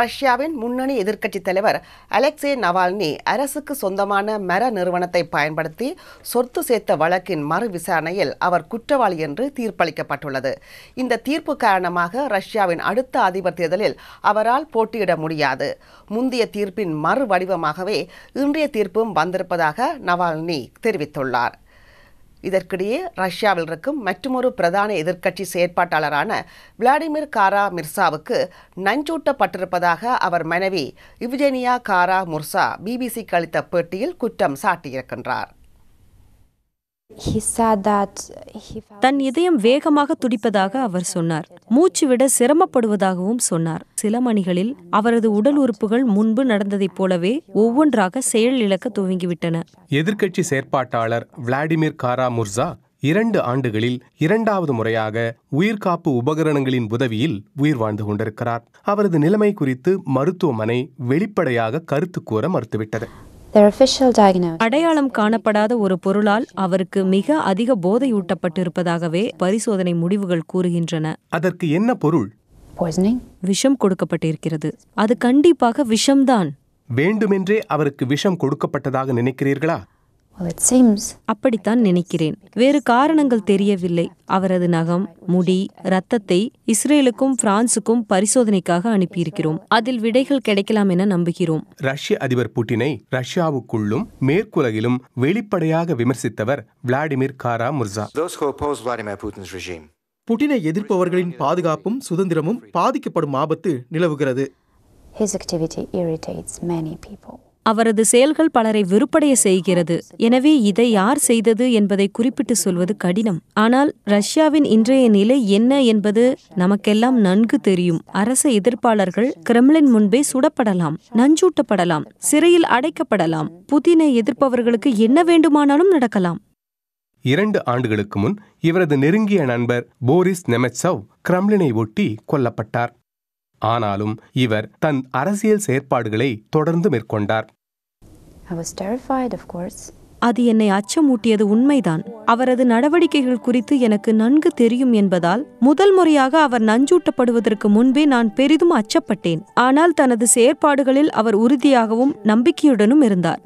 ரஷ்யாவின் முன்னணி எதிர்க்கட்சித் தலைவர் அலெக்சே நவால்னி அரசுக்கு சொந்தமான மர நிறுவனத்தை பயன்படுத்தி சொத்து சேர்த்த வழக்கின் மறு விசாரணையில் அவர் குற்றவாளி என்று தீர்ப்பளிக்கப்பட்டுள்ளது இந்த தீர்ப்பு காரணமாக ரஷ்யாவின் அடுத்த அதிபர் தேர்தலில் அவரால் போட்டியிட முடியாது முந்தைய தீர்ப்பின் மறு வடிவமாகவே இன்றைய தீர்ப்பும் வந்திருப்பதாக நவால்னி தெரிவித்துள்ளார் இதற்கிடையே ரஷ்யாவில் இருக்கும் மற்றொரு பிரதான எதிர்க்கட்சி செயற்பாட்டாளரான விளாடிமிர் காரா மிர்சாவுக்கு நஞ்சூட்டப்பட்டிருப்பதாக அவர் மனைவி இவ்ஜெனியா காரா முர்சா பிபிசிக்கு அளித்த பேட்டியில் குற்றம் சாட்டியிருக்கின்றார் தன் இதயம் வேகமாக துடிப்பதாக அவர் சொன்னார் மூச்சு விட சிரமப்படுவதாகவும் சொன்னார் சில மணிகளில் அவரது உடல் உறுப்புகள் முன்பு நடந்ததைப் போலவே ஒவ்வொன்றாக செயல் இழக்க துவங்கிவிட்டன எதிர்க்கட்சி செயற்பாட்டாளர் விளாடிமிர் காரா முர்சா இரண்டு ஆண்டுகளில் இரண்டாவது முறையாக உயிர்காப்பு உபகரணங்களின் உதவியில் உயிர் வாழ்ந்து கொண்டிருக்கிறார் அவரது நிலைமை குறித்து மருத்துவமனை வெளிப்படையாக கருத்து கூற மறுத்துவிட்டது அடையாளம் காணப்படாத ஒரு பொருளால் அவருக்கு மிக அதிக போதையூட்டப்பட்டிருப்பதாகவே பரிசோதனை முடிவுகள் கூறுகின்றன அதற்கு என்ன பொருள் விஷம் கொடுக்கப்பட்டிருக்கிறது அது கண்டிப்பாக விஷம்தான் வேண்டுமென்றே அவருக்கு விஷம் கொடுக்கப்பட்டதாக நினைக்கிறீர்களா அப்படித்தான் நினைக்கிறேன் வேறு காரணங்கள் தெரியவில்லை அவரது நகம் முடி ரத்தத்தை இஸ்ரேலுக்கும் பிரான்சுக்கும் பரிசோதனைக்காக அனுப்பியிருக்கிறோம் அதில் விடைகள் கிடைக்கலாம் என நம்புகிறோம் ரஷ்ய அதிபர் புட்டினை ரஷ்யாவுக்குள்ளும் மேற்குலகிலும் வெளிப்படையாக விமர்சித்தவர் விளாடிமிர் காரா முர்சா புட்டினை எதிர்ப்பவர்களின் பாதுகாப்பும் சுதந்திரமும் பாதிக்கப்படும் ஆபத்து நிலவுகிறது His activity irritates many people. அவரது செயல்கள் பலரை வெறுப்படைய செய்கிறது எனவே இதை யார் செய்தது என்பதை குறிப்பிட்டு சொல்வது கடினம் ஆனால் ரஷ்யாவின் இன்றைய நிலை என்ன என்பது நமக்கெல்லாம் நன்கு தெரியும் அரச எதிர்ப்பாளர்கள் கிரெம்லின் முன்பே சுடப்படலாம் நஞ்சூட்டப்படலாம் சிறையில் அடைக்கப்படலாம் புதினை எதிர்ப்பவர்களுக்கு என்ன வேண்டுமானாலும் நடக்கலாம் இரண்டு ஆண்டுகளுக்கு முன் இவரது நெருங்கிய நண்பர் போரிஸ் நெமெட்சவ் கிரம்லினை ஒட்டி கொல்லப்பட்டார் ஆனாலும் இவர் தன் அரசியல் செயற்பாடுகளை தொடர்ந்து மேற்கொண்டார் அது என்னை அச்சமூட்டியது உண்மைதான் அவரது நடவடிக்கைகள் குறித்து எனக்கு நன்கு தெரியும் என்பதால் முதல் முறையாக அவர் நஞ்சூட்டப்படுவதற்கு முன்பே நான் பெரிதும் அச்சப்பட்டேன் ஆனால் தனது செயற்பாடுகளில் அவர் உறுதியாகவும் நம்பிக்கையுடனும் இருந்தார்